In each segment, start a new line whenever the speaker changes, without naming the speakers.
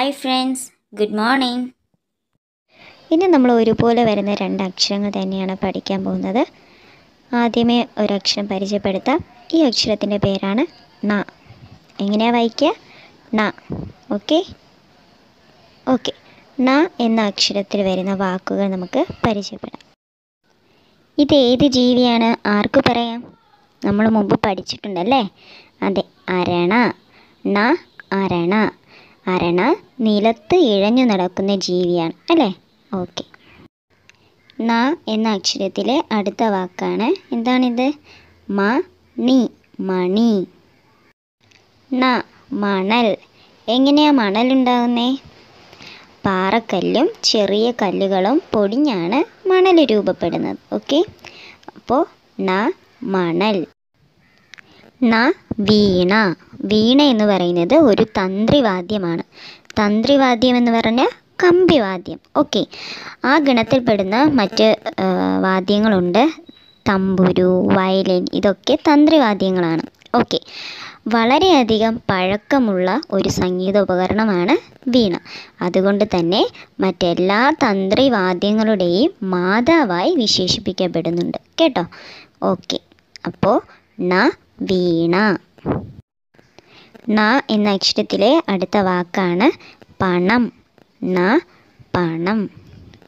hi friends good morning ഇനി നമ്മൾ ഒരുപോലെ വരുന്ന രണ്ട് അക്ഷരങ്ങൾ തന്നെയാണ് പഠിക്കാൻ പോകുന്നത് ആദ്യമേ ഒരക്ഷരം പരിചയപ്പെടുത്താം ഈ അക്ഷരത്തിൻ്റെ പേരാണ് ന എങ്ങനെയാണ് വായിക്കുക ന ഓക്കെ ഓക്കെ ന എന്ന അക്ഷരത്തിൽ വരുന്ന വാക്കുകൾ നമുക്ക് പരിചയപ്പെടാം ഇത് ഏത് ജീവിയാണ് ആർക്ക് പറയാം നമ്മൾ മുമ്പ് പഠിച്ചിട്ടുണ്ടല്ലേ അതെ അരണ ന അരണ അരണ നിലത്ത് ഇഴഞ്ഞു നടക്കുന്ന ജീവിയാണ് അല്ലേ ഓക്കെ ന എന്ന അക്ഷരത്തിലെ അടുത്ത വാക്കാണ് എന്താണിത് മ നി മണി ന മണൽ എങ്ങനെയാ മണൽ ഉണ്ടാകുന്നേ പാറക്കല്ലും ചെറിയ കല്ലുകളും പൊടിഞ്ഞാണ് മണൽ രൂപപ്പെടുന്നത് ഓക്കെ അപ്പോൾ ന മണൽ ന വീണ വീണ എന്ന് പറയുന്നത് ഒരു തന്ത്രിവാദ്യമാണ് തന്ത്രിവാദ്യം എന്ന് പറഞ്ഞ കമ്പിവാദ്യം ഓക്കെ ആ ഗണത്തിൽപ്പെടുന്ന മറ്റ് വാദ്യങ്ങളുണ്ട് തമ്പുരു വയലിൻ ഇതൊക്കെ തന്ത്രിവാദ്യങ്ങളാണ് ഓക്കെ വളരെയധികം പഴക്കമുള്ള ഒരു സംഗീത ഉപകരണമാണ് വീണ അതുകൊണ്ട് തന്നെ മറ്റെല്ലാ തന്ത്രിവാദ്യങ്ങളുടെയും മാതാവായി വിശേഷിപ്പിക്കപ്പെടുന്നുണ്ട് കേട്ടോ ഓക്കെ അപ്പോൾ ന വീണ ന എന്ന അക്ഷരത്തിലെ അടുത്ത വാക്കാണ് പണം ന പണം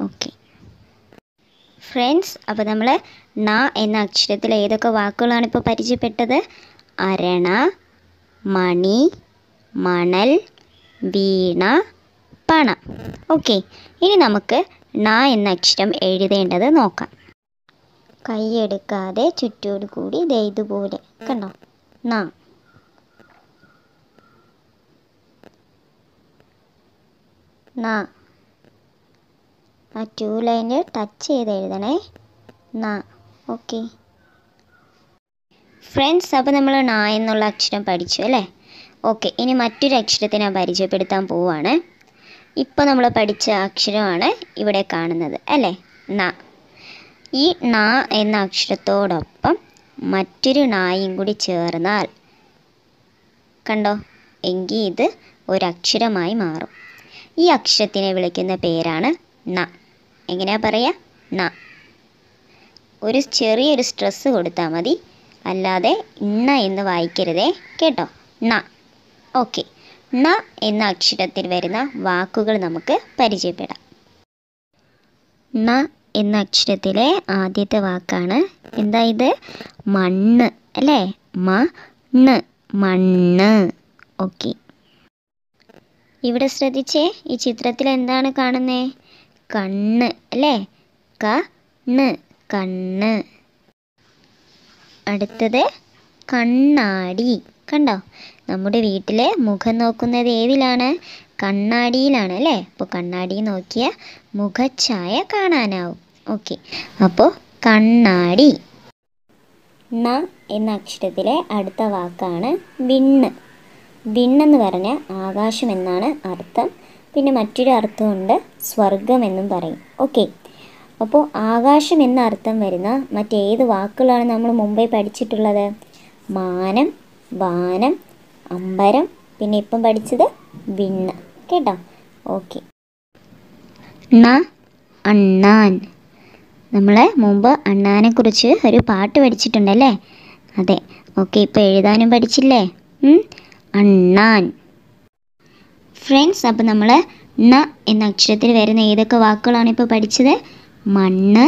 ഓക്കെ ഫ്രണ്ട്സ് അപ്പോൾ നമ്മൾ ന എന്ന അക്ഷരത്തിലെ ഏതൊക്കെ വാക്കുകളാണ് ഇപ്പോൾ പരിചയപ്പെട്ടത് അരണ മണി മണൽ വീണ പണം ഓക്കെ ഇനി നമുക്ക് ന എന്ന അക്ഷരം എഴുതേണ്ടത് നോക്കാം കൈയെടുക്കാതെ ചുറ്റോട് കൂടി ദേ ഇതുപോലെ കണ്ടോ ന ന ആ ടു ടച്ച് ചെയ്ത് എഴുതണേ ന ഓക്കെ ഫ്രണ്ട്സ് അപ്പോൾ നമ്മൾ ന എന്നുള്ള അക്ഷരം പഠിച്ചു അല്ലേ ഓക്കെ ഇനി മറ്റൊരു അക്ഷരത്തെ ഞാൻ പരിചയപ്പെടുത്താൻ പോവുകയാണ് ഇപ്പോൾ നമ്മൾ പഠിച്ച അക്ഷരമാണ് ഇവിടെ കാണുന്നത് അല്ലേ ന ഈ ന എന്ന അക്ഷരത്തോടൊപ്പം മറ്റൊരു നായും കൂടി ചേർന്നാൽ കണ്ടോ എങ്കിൽ ഇത് ഒരക്ഷരമായി മാറും ഈ അക്ഷത്തിനെ വിളിക്കുന്ന പേരാണ് ന എങ്ങനെയാ പറയുക ന ഒരു ചെറിയൊരു സ്ട്രെസ് കൊടുത്താൽ മതി അല്ലാതെ ഇന്ന എന്ന് വായിക്കരുതേ കേട്ടോ ന ഓക്കെ ന എന്ന അക്ഷരത്തിൽ വരുന്ന വാക്കുകൾ നമുക്ക് പരിചയപ്പെടാം ന എന്ന അക്ഷരത്തിലെ ആദ്യത്തെ വാക്കാണ് എന്താ ഇത് മണ്ണ് അല്ലേ മ ണ് മണ്ണ് ഓക്കെ ഇവിടെ ശ്രദ്ധിച്ചേ ഈ ചിത്രത്തിൽ എന്താണ് കാണുന്നേ കണ്ണ് അല്ലേ ക ണ് കണ്ണ് അടുത്തത് കണ്ണാടി കണ്ടോ നമ്മുടെ വീട്ടിലെ മുഖം നോക്കുന്നത് ഏതിലാണ് കണ്ണാടിയിലാണ് അല്ലേ അപ്പോൾ കണ്ണാടി നോക്കിയ മുഖഛായ കാണാനാവും ഓക്കെ അപ്പോൾ കണ്ണാടി ന എന്ന അക്ഷരത്തിലെ അടുത്ത വാക്കാണ് വിണ്ണ് വിണ്ണെന്ന് പറഞ്ഞാൽ ആകാശം എന്നാണ് അർത്ഥം പിന്നെ മറ്റൊരു അർത്ഥമുണ്ട് സ്വർഗം എന്നും പറയും ഓക്കെ അപ്പോൾ ആകാശം എന്ന അർത്ഥം വരുന്ന മറ്റേത് വാക്കുകളാണ് നമ്മൾ മുമ്പേ പഠിച്ചിട്ടുള്ളത് മാനം വാനം അമ്പരം പിന്നെ ഇപ്പം പഠിച്ചത് വിണ്ണ കേട്ടോ ഓക്കെ അണ്ണാൻ നമ്മൾ മുമ്പ് അണ്ണാനെക്കുറിച്ച് ഒരു പാട്ട് പഠിച്ചിട്ടുണ്ടല്ലേ അതെ ഓക്കെ ഇപ്പോൾ എഴുതാനും പഠിച്ചില്ലേ അണ്ണാൻ ഫ്രണ്ട്സ് അപ്പോൾ നമ്മൾ ന എന്ന അക്ഷരത്തിൽ വരുന്ന ഏതൊക്കെ വാക്കുകളാണ് ഇപ്പോൾ പഠിച്ചത് മണ്ണ്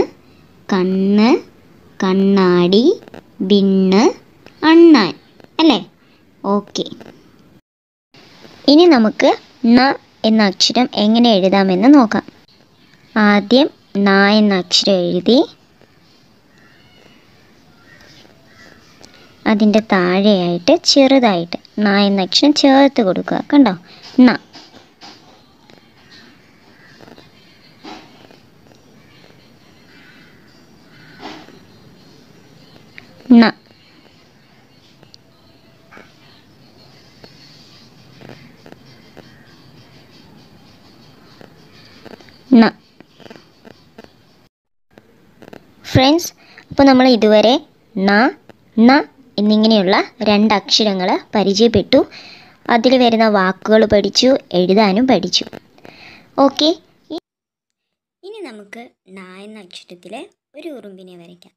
കണ്ണ് കണ്ണാടി ബിണ്ണ് അണ്ണാൻ അല്ലേ ഓക്കെ ഇനി നമുക്ക് ന എന്ന അക്ഷരം എങ്ങനെ എഴുതാമെന്ന് നോക്കാം ആദ്യം ന എന്ന അക്ഷരം എഴുതി അതിൻ്റെ താഴെയായിട്ട് ചെറുതായിട്ട് ന എന്ന അക്ഷരം ചേർത്ത് കൊടുക്കുക കണ്ടോ ന ന ഫ്രണ്ട്സ് അപ്പോൾ നമ്മൾ ഇതുവരെ ന ന എന്നിങ്ങനെയുള്ള രണ്ട് അക്ഷരങ്ങൾ പരിചയപ്പെട്ടു അതിൽ വരുന്ന വാക്കുകൾ പഠിച്ചു എഴുതാനും പഠിച്ചു ഓക്കെ ഇനി നമുക്ക് ന എന്ന അക്ഷരത്തിലെ ഒരു ഉറുമ്പിനെ വരയ്ക്കാം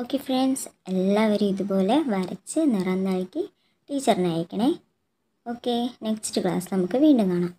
ഓക്കെ ഫ്രണ്ട്സ് എല്ലാവരും ഇതുപോലെ വരച്ച് നിറം നൽകി ടീച്ചറിനെ അയക്കണേ ഓക്കെ നെക്സ്റ്റ് ക്ലാസ് നമുക്ക് വീണ്ടും കാണാം